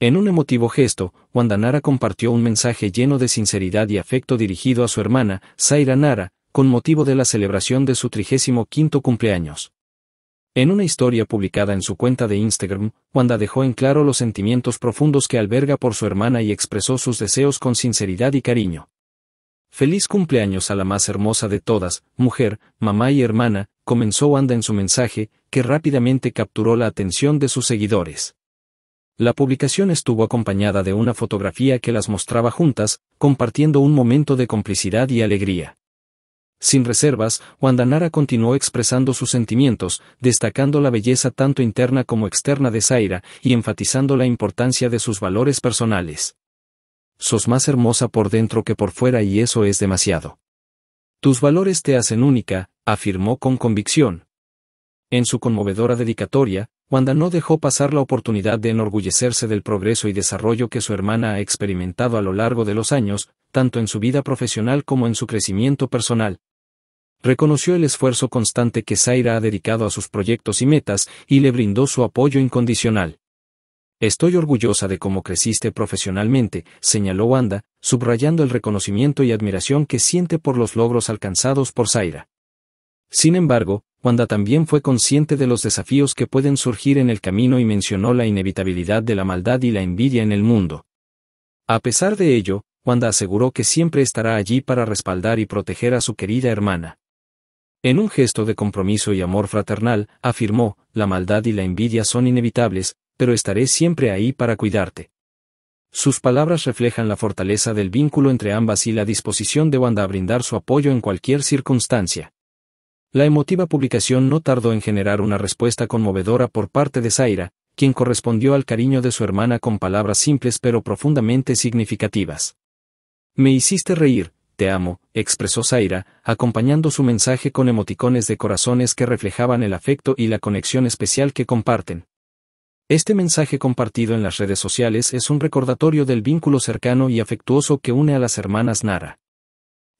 En un emotivo gesto, Wanda Nara compartió un mensaje lleno de sinceridad y afecto dirigido a su hermana, Zaira Nara, con motivo de la celebración de su quinto cumpleaños. En una historia publicada en su cuenta de Instagram, Wanda dejó en claro los sentimientos profundos que alberga por su hermana y expresó sus deseos con sinceridad y cariño. Feliz cumpleaños a la más hermosa de todas, mujer, mamá y hermana, comenzó Wanda en su mensaje, que rápidamente capturó la atención de sus seguidores. La publicación estuvo acompañada de una fotografía que las mostraba juntas, compartiendo un momento de complicidad y alegría. Sin reservas, Wandanara continuó expresando sus sentimientos, destacando la belleza tanto interna como externa de Zaira y enfatizando la importancia de sus valores personales. Sos más hermosa por dentro que por fuera y eso es demasiado. Tus valores te hacen única, afirmó con convicción. En su conmovedora dedicatoria, Wanda no dejó pasar la oportunidad de enorgullecerse del progreso y desarrollo que su hermana ha experimentado a lo largo de los años, tanto en su vida profesional como en su crecimiento personal. Reconoció el esfuerzo constante que Zaira ha dedicado a sus proyectos y metas y le brindó su apoyo incondicional. Estoy orgullosa de cómo creciste profesionalmente, señaló Wanda, subrayando el reconocimiento y admiración que siente por los logros alcanzados por Zaira. Sin embargo, Wanda también fue consciente de los desafíos que pueden surgir en el camino y mencionó la inevitabilidad de la maldad y la envidia en el mundo. A pesar de ello, Wanda aseguró que siempre estará allí para respaldar y proteger a su querida hermana. En un gesto de compromiso y amor fraternal, afirmó, la maldad y la envidia son inevitables, pero estaré siempre ahí para cuidarte. Sus palabras reflejan la fortaleza del vínculo entre ambas y la disposición de Wanda a brindar su apoyo en cualquier circunstancia. La emotiva publicación no tardó en generar una respuesta conmovedora por parte de Zaira, quien correspondió al cariño de su hermana con palabras simples pero profundamente significativas. Me hiciste reír, te amo, expresó Zaira, acompañando su mensaje con emoticones de corazones que reflejaban el afecto y la conexión especial que comparten. Este mensaje compartido en las redes sociales es un recordatorio del vínculo cercano y afectuoso que une a las hermanas Nara.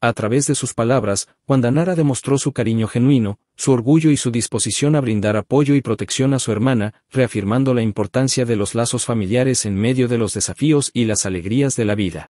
A través de sus palabras, Guandanara demostró su cariño genuino, su orgullo y su disposición a brindar apoyo y protección a su hermana, reafirmando la importancia de los lazos familiares en medio de los desafíos y las alegrías de la vida.